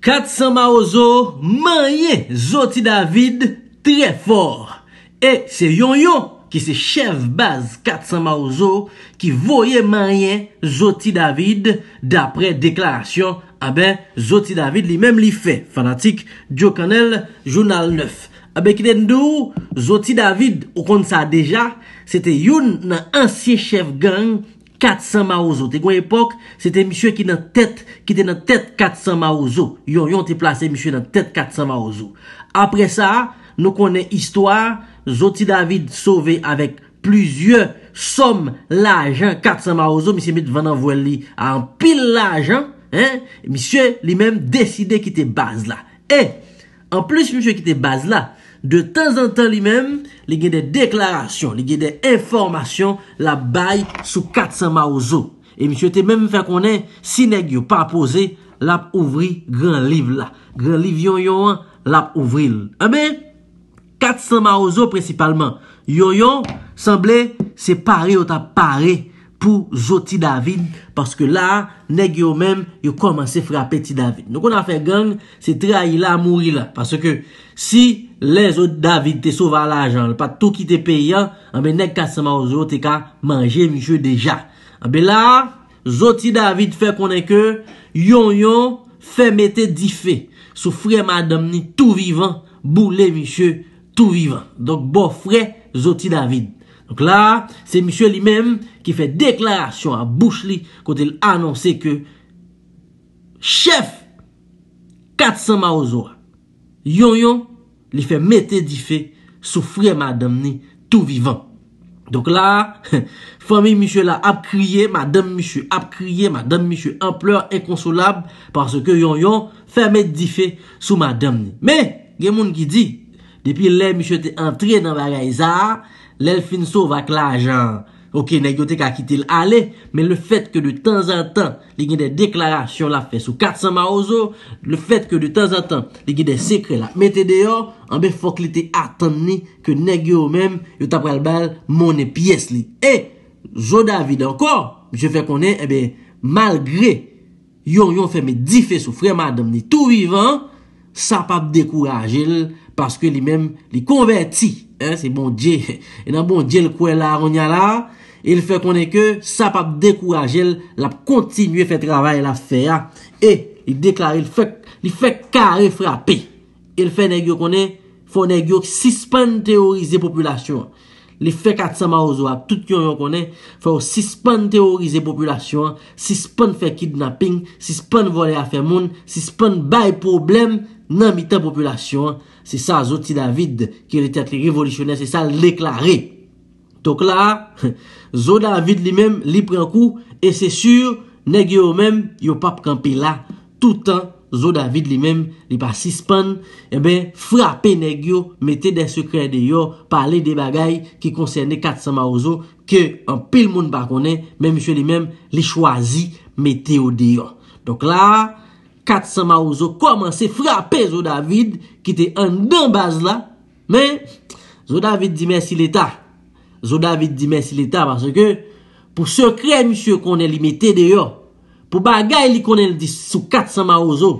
Katsan Maouzo manye Zoti David trefor. E se yon yon ki se chevbaz Katsan Maouzo ki voye manye Zoti David dapre deklarasyon abe Zoti David li mem li fe fanatik Joe Canel jounal 9. Abe ki den de ou Zoti David ou kon sa deja se te yon nan ansye chev gang. 400 maouzo, te gwen epok, se te misye ki nan tet 400 maouzo, yon yon te plase misye nan tet 400 maouzo. Apre sa, nou konen istwa, Zoti David sove avek plizye som lajan 400 maouzo, misye mit vana vwen li an pil lajan, misye li menm deside ki te baz la, e, an plus misye ki te baz la, De tan zan tan li men, li gen de deklarasyon, li gen de informasyon, la bay sou 400 ma ouzo. E mi sou ete men mi fè konen, sinek yo pa apose, la ap ouvri gran liv la. Gran liv yon yon an, la ap ouvril. Ame, ah 400 ma ouzo presipalman. Yon yon, sanble, se pare ou ta pare. pou Zoti David, paske la, neg yo men, yo komanse frape ti David. Noun kon an fe gang, se tra yi la, mouri la, paske si le Zoti David te sova la jan, le patou ki te peyan, anbe neg kaseman yo, te ka manje mi chou deja. Anbe la, Zoti David fe konen ke, yon yon, fe mette di fe, sou fre madam ni tou vivan, bou le mi chou tou vivan. Donk bo fre Zoti David. Donk la, se mishwe li menm ki fe deklarasyon a bouch li kote l'anonse ke Chef 400 ma ozor, yon yon li fe mette di fe soufriye madame ni tou vivan. Donk la, fami mishwe la ap kriye, madame mishwe ap kriye, madame mishwe ap pleur ekonsolab parce ke yon yon fe mette di fe sou madame ni. Me, gen moun ki di, depi le mishwe te antriye nan vare aizan, lèl finsov ak l'ajan. Ok, negyo te ka kitil ale, men le fet ke du tan zantan li gen de deklarasyon la fes ou katsan ma ozo, le fet ke du tan zantan li gen de sekre la mette deyo, anbe fok li te atan ni ke negyo men yo tapral bal mounen piyes li. E, zo David anko, jè fe konen, ebe, malgre yon yon fè me di fes ou frema dan ni tou vivan, sa pa b dekourajil paske li men li konverti Se bon dje, e nan bon dje l kwe la ronyala, e l fe konen ke sa pap dekouraje l ap kontinye fe travay la fe a, e l deklari l fe kare frape, e l fe negyo konen, fo negyo sispan teorize populasyon, li fe katsama ozo a, tout yon yon konen, fo sispan teorize populasyon, sispan fe kidnapping, sispan vole a fe moun, sispan bay probleme, nan mitan populasyon, se sa zo ti David ki le teatri revolisyonel, se sa l'eklare. Tok la, zo David li men, li pren kou, e se sur, negyo men, yo pap kampi la, toutan, zo David li men, li pa sispan, ebe, frape negyo, mette den sekre de yo, pale de bagay ki konserne 400 maouzo, ke an pil moun bakone, men, mi chwe li men, li chwazi mette yo de yo. Tok la... Kat Samaouzo koman se frape Zou David Ki te an dan baz la Men Zou David di men si l'Etat Zou David di men si l'Etat Pou sekre msye konen li mette de yo Pou bagay li konen li dis sou Kat Samaouzo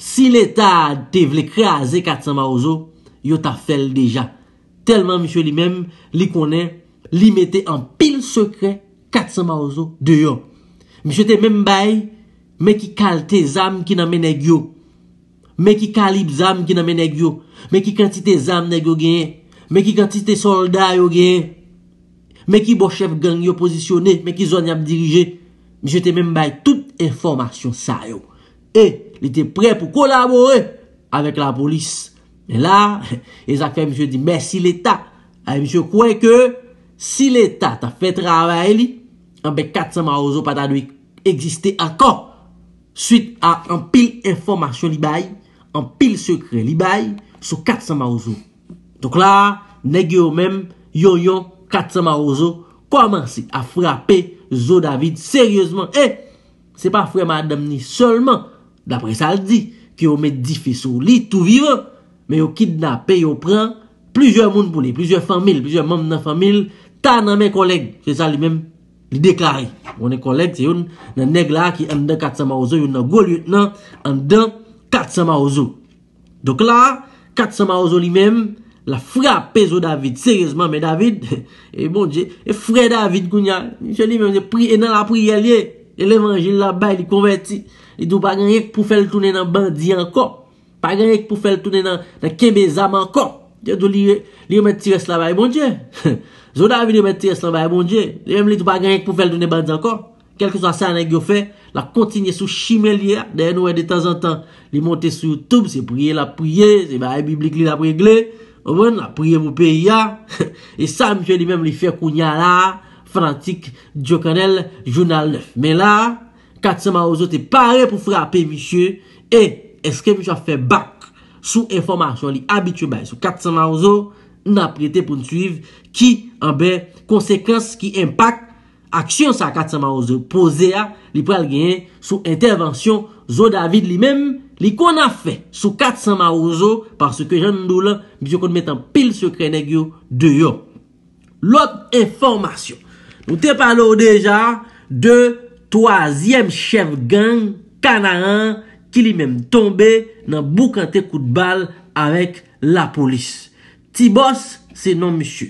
Si l'Etat te vle kre aze Kat Samaouzo Yo ta fel deja Telman msye li men Li konen li mette an pil sekre Kat Samaouzo de yo Msye te men bay Mè ki kal te zam ki nan menè gyo. Mè ki kalib zam ki nan menè gyo. Mè ki kantite zam negyo genye. Mè ki kantite solda yo genye. Mè ki bochef gang yo posisyone. Mè ki zon yam dirije. Mè se te menm bay tout informasyon sa yo. E, li te pre pou kolaborè avèk la polis. E la, e zan fè mè se di, mè si l'Etat, mè se kwen ke, si l'Etat ta fè travè li, eh an bè kat sa ma ozo pata dwi eksiste akò. Suite a an pil informasyon li bay, an pil sekre li bay, sou Kat Sama Ozo. Dok la, neg yo men, yo yo, Kat Sama Ozo, komanse a frape Zodavid seryosman. Eh, se pa fwe madam ni, solman, dapre sa l di, ki yo men difi sou li tou vive, me yo kidnap e yo pren, plujer moun pou li, plujer famil, plujer moun nan famil, ta nan men koleg, se sa li men. Li deklare, wone kolek se yon, nan neg la ki amden katsama ozo, yon nan gwo luyet nan, amden katsama ozo. Dok la, katsama ozo li menm, la fra pezo David, seriezman, men David, e bonje, e fra David koun ya, mi chali menm, e nan la priye li, e levanjil la bay, li konverti, li dou pa gen yek pou fel tounen nan bandi an ko, pa gen yek pou fel tounen nan keme zaman ko, li yo men tire slaba, e bonje, he. Zou nan vide mwen te es lan baye mounje, li menm li tou pa genyek pou fel dounen band zanko. Kelke zwa sa nan gyo fe, la kontinye sou shime li ya, dey nouwe de tan zan tan, li monte sou YouTube, se priye la priye, se baye biblik li la pregle, ouwen, la priye moun pe ya. E sa, mi chwe li menm li fe kounya la, fanatik, diokanel, jounal 9. Men la, katsanman ozo te pare pou frape mi chwe, e eske mi chwe fe bak sou informasyon li abityo baye sou katsanman ozo, N aprete pou n suiv ki anbe konsekans ki impak aksyon sa 400 maouzo pose a li pral genye sou intervansyon zo David li menm li kon a fe sou 400 maouzo parce ke jan nou la mizyo kon metan pil se kreneg yo de yo. Lot informasyon, nou te palo deja de toazyem chev gang kanaran ki li menm tombe nan boukante koutbal avek la polis. Tibos se nan msye,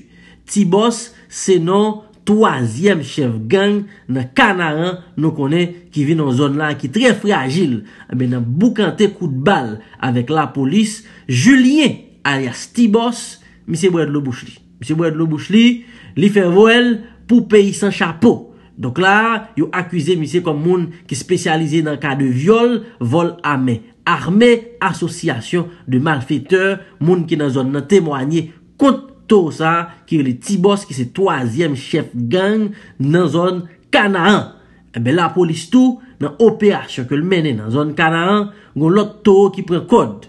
Tibos se nan 3e chef gang nan kanaran nou kone ki vi nan zon la ki tre fragil men eh nan boukante kou de bal avek la polis, Julien alias Tibos, misi boued lo bouch li. Misi boued lo bouch li, li fe vwel pou peyi san chapo. Donk la, yo akwize misi kom moun ki spesyalize nan ka de viol, vol ame. Arme, asosyasyon de malfeteur, moun ki nan zon nan temwanye kont to sa ki li tibos ki se toazyem chef gang nan zon Kanaan. Ebe eh la polis tou nan OPH yo ke l menen nan zon Kanaan, goun lot to ki prekod.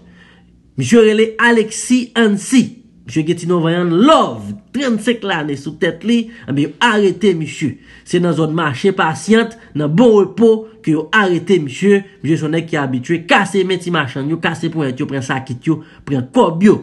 Mjere li Alexi Hansi. Jwe geti nou vayan love, 35 l'anè sou tèt li, eh ambe bon yo arete mishu. Se nan zon manche pasyant, nan bon repo, ki yo arete mishu. Mje sonè ki abitue, kase meti manchan yo, kase pou entyo, pren sakityo, pren kobyo.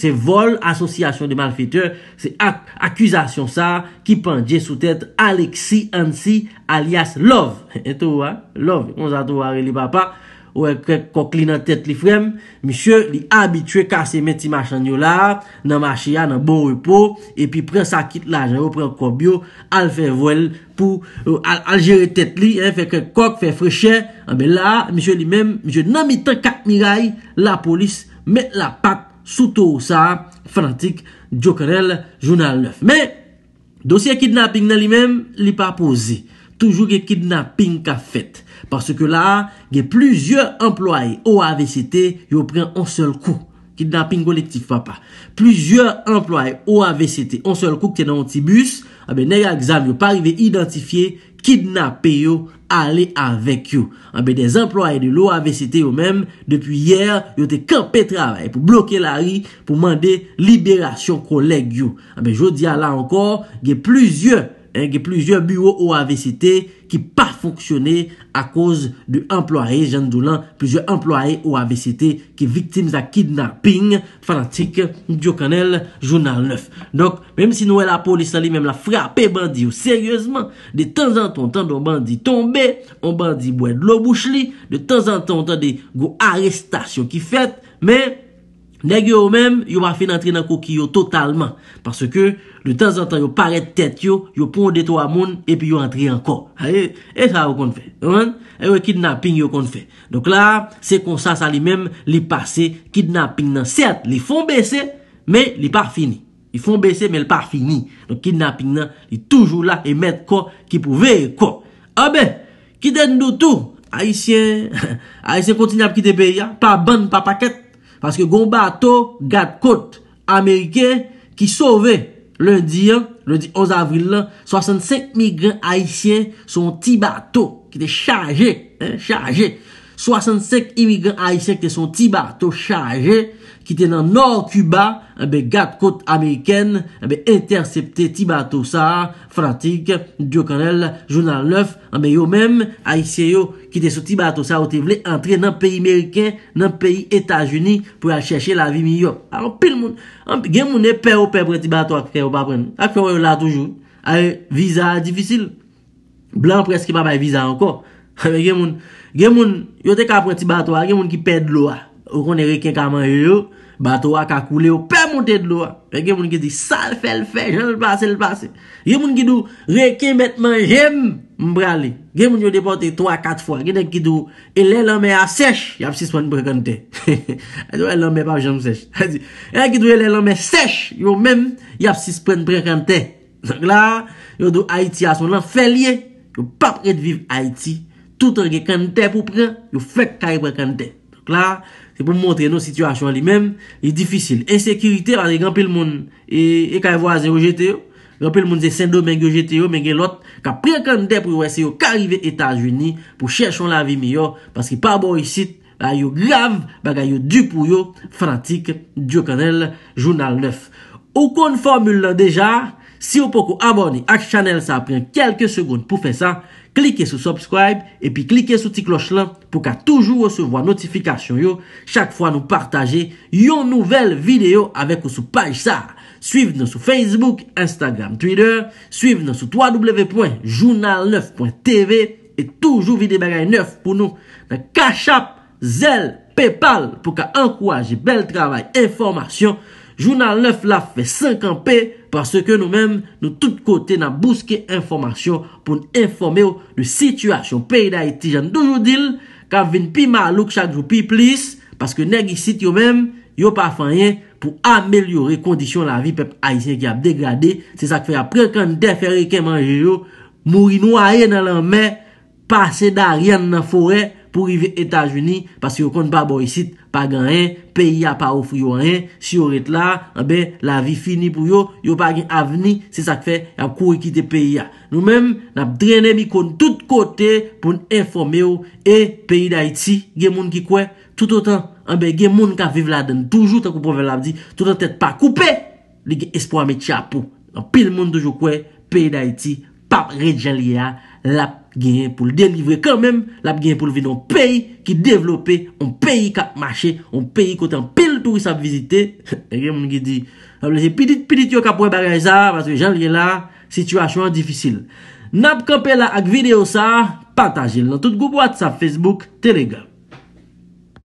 Se vol, asosyasyon de malfiteur, se akwizasyon sa, ki panje sou tèt Alexi Ansi, alias Love. E to wè, Love, on zato wè re li bapa. wè kè kòk li nan tèt li frèm, misè li abitwè kase men ti machan yo la, nan ma chè ya nan bon repò, epi pren sa kit la jan wè pren kòk biyo, al fè vwèl pou euh, al jère tèt li, e fè kè kòk fè frè chè, anbe la, misè li mèm, misè nan mitè kat miray, la polis mèt la pat souto ou sa, frantik, djokerel, jounal lef. Mè, dosye kidnaping nan li mèm, li pa posè. Toujou gen kidnapping ka fet. Parce ke la, gen plizye employe OAVCT, yo pren onsel kou. Kidnapping kolektif, papa. Plizye employe OAVCT, onsel kou kten an otibus. A be, nega exam yo parive identifiye, kidnape yo, ale avek yo. Ah A be, des employe de l'OAVCT yo menm, depi yer, yo te kampe travay. Po bloke la ri, po mande liberasyon kolek yo. A ah be, jo diya la ankor, gen plizye... Ge plizye bureau o AVCT ki pa foksyone a kouz du emploaye. Jeanne Doulan, plizye emploaye o AVCT ki viktim za kidnapping fanatik Djo Kanel, Jounal 9. Donk, menm si nou e la polis ali, menm la frape bandi ou seryezman. De tan zan ton ton de o bandi tombe, o bandi bwede lo bouchli, de tan zan ton ton de go arestasyon ki fet, menm. Ndèk yo ou mèm, yo pa fin entri nan kouki yo totalman. Parce ke, de temps en temps, yo paret tèt yo, yo pon deto a moun, epi yo entri an kou. Aye, e sa ou kon fè? Aye ou e kidnapping yo kon fè? Donk la, se konsa sa li mèm, li pase, kidnapping nan. Sèrt, li fon bese, men li pa fini. Li fon bese, men li pa fini. Donk kidnapping nan, li toujou la, e met kou, ki pou ve kou. Abe, ah ki den nou tou? Aisyen, aisyen kontinap ki te beya? Pa ban, pa paket? Paske Gon Bato gade kote Amerike ki sove lundi, lundi 11 avril la, 65 migren Haitien son ti Bato ki te chaje, chaje, 65 imigren Haitien ki te son ti Bato chaje. ki te nan Nor-Kuba, anbe gade kote Ameriken, anbe intersepte Tiba Tosa, Frantik, Diokanel, Jounan Lef, anbe yo men, a isye yo, ki te sou Tiba Tosa, ou te vle entre nan peyi Ameriken, nan peyi Etajuni, pou a cheshe la vi miyo. An, pil moun. An, gen moun e peyo pey pren Tiba Tosa, ke yo pa pren. A, kon yo la toujou. A, visa, difisil. Blan preske pa pay visa anko. An, gen moun, gen moun, yo te ka pren Tiba Tosa, gen moun ki pey de lo a, ou kon e reken Bato a ka koule ou pe montè dlo a. E gen moun ki di sal fèl fèl, jan l'pase l'pase. Gen moun ki du reke metman jem mbrale. Gen moun yo depote 3-4 fwa. Gen ek ki du ele lomè a sech, yapsis pon prekante. E do ele lomè pa jom sech. E do ele lomè sech, yo mèm yapsis pon prekante. Donk la, yo do Haiti a son an fèl ye. Yo pa prek de viv Haiti. Tout an ge kante pou pren, yo fèk kare prekante. Donk la, yo do Haiti a son an fèl ye. E pou mwontre nou situasyon li menm, e difisil. Ensekirite, wane genpil moun e ka evo aze o jete yo, genpil moun ze Sendo menge o jete yo, menge lot, ka prekande pou yon wese yo karive Etat-Unis pou chersyon la vi meyo, paski pa bo yon sit, ba yon glav, ba yon dupou yo, fratik, diyo kanel, jounal 9. Ou kon formule la deja, si yo pokou abone ak chanel sa prek kelke segoun pou fe sa, Klike sou subscribe epi klike sou ti kloch lan pou ka toujou ou se vwa notifikasyon yo. Chak fwa nou partaje yon nouvel video avèk ou sou paj sa. Suiv nan sou Facebook, Instagram, Twitter. Suiv nan sou www.journal9.tv. Et toujou vide bagay 9 pou nou. Men kachap, zel, pepal pou ka ankwaje bel travay informasyon. Jounal 9 la fwe 50p, pwase ke nou mèm nou tout kote na bouske informasyon pou nou informe ou de sityasyon. Pei da iti jan doujou dil, ka vin pi malouk chak jou pi plis, pwase ke negi sit yo mèm, yo pa fanyen pou amelyore kondisyon la vi pep aisyen ki ap degradé. Se sa kwe apre kan defere ke manje yo, mouri nou aye nan lan mè, pase da ryan nan forey, pou rive Etage-Uni, pasi yo kon pa bo yisit, pa gen yen, peyi ya pa ofri yo yen, si yo ret eh la, anbe, la vi fini pou yo, yo pa gen avni, se sak fe, ap kouye kite peyi ya. Nou mem, nap drene mi kon tout kote, pou n informe yo, e, peyi da iti, gen moun ki kwe, tout otan, anbe, eh gen moun ka vive la den, toujou takou povel ap di, tout otan tet pa koupe, li gen espwa me tchapo. Anpil moun do yo kwe, peyi da iti, pap rejali ya, la peyi, genye pou li delivre kanmen, lap genye pou li vin an pey ki devlope, an pey ki ap mache, an pey ki otan pel tour sa ap vizite, e genye moun ki di, ap leze pidit pidit yo ka pou e bagay za, vase genye la, situasyon an difisil. Nap kanpe la ak videyo sa, patajil nan tout goup wat sa Facebook, Telegram.